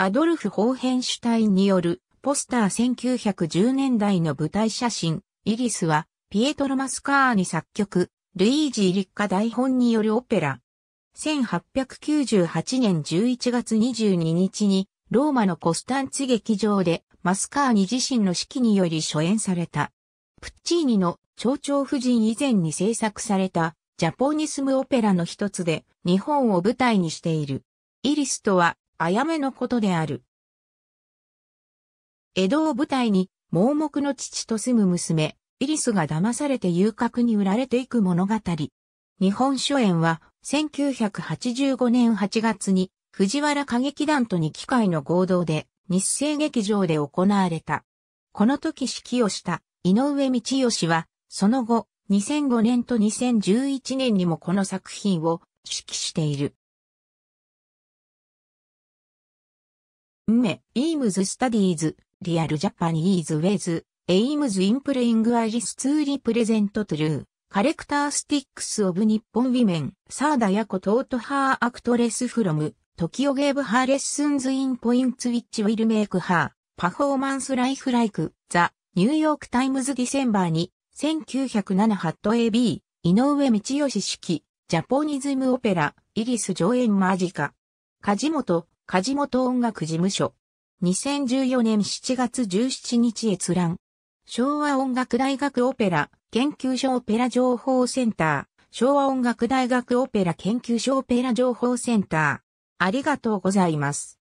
アドルフ・ホーヘンシュタインによるポスター1910年代の舞台写真、イリスは、ピエトロ・マスカーニ作曲、ルイージ・ー・リッカ台本によるオペラ。1898年11月22日に、ローマのコスタンツ劇場で、マスカーニ自身の指揮により初演された。プッチーニの蝶々夫人以前に制作されたジャポニスムオペラの一つで日本を舞台にしている。イリスとはあやめのことである。江戸を舞台に、盲目の父と住む娘、イリスが騙されて遊郭に売られていく物語。日本書演は、1985年8月に、藤原歌劇団と機会の合同で、日生劇場で行われた。この時指揮をした井上道義は、その後、2005年と2011年にもこの作品を指揮している。メ、イームズ・スタディーズ、リアル・ジャパニーズ・ウェイズ、エイムズ・インプレイング・アリス・ツー・リプレゼント・トゥルー、カレクター・スティックス・オブ・ニッポン・ウィメン、サーダ・ヤコ・トート・ハー・アクトレス・フロム、トキオ・ゲーブ・ハー・レッスンズ・イン・ポインツ・ウィッチ・ウィル・メイク・ハー、パフォーマンス・ライフ・ライク、ザ・ニューヨーク・タイムズ・ディセンバーに、1907ハット AB、井上道義式、ジャポニズム・オペラ、イリス・上演マジカ。梶本、梶本音楽事務所。2014年7月17日閲覧。昭和音楽大学オペラ研究所オペラ情報センター。昭和音楽大学オペラ研究所オペラ情報センター。ありがとうございます。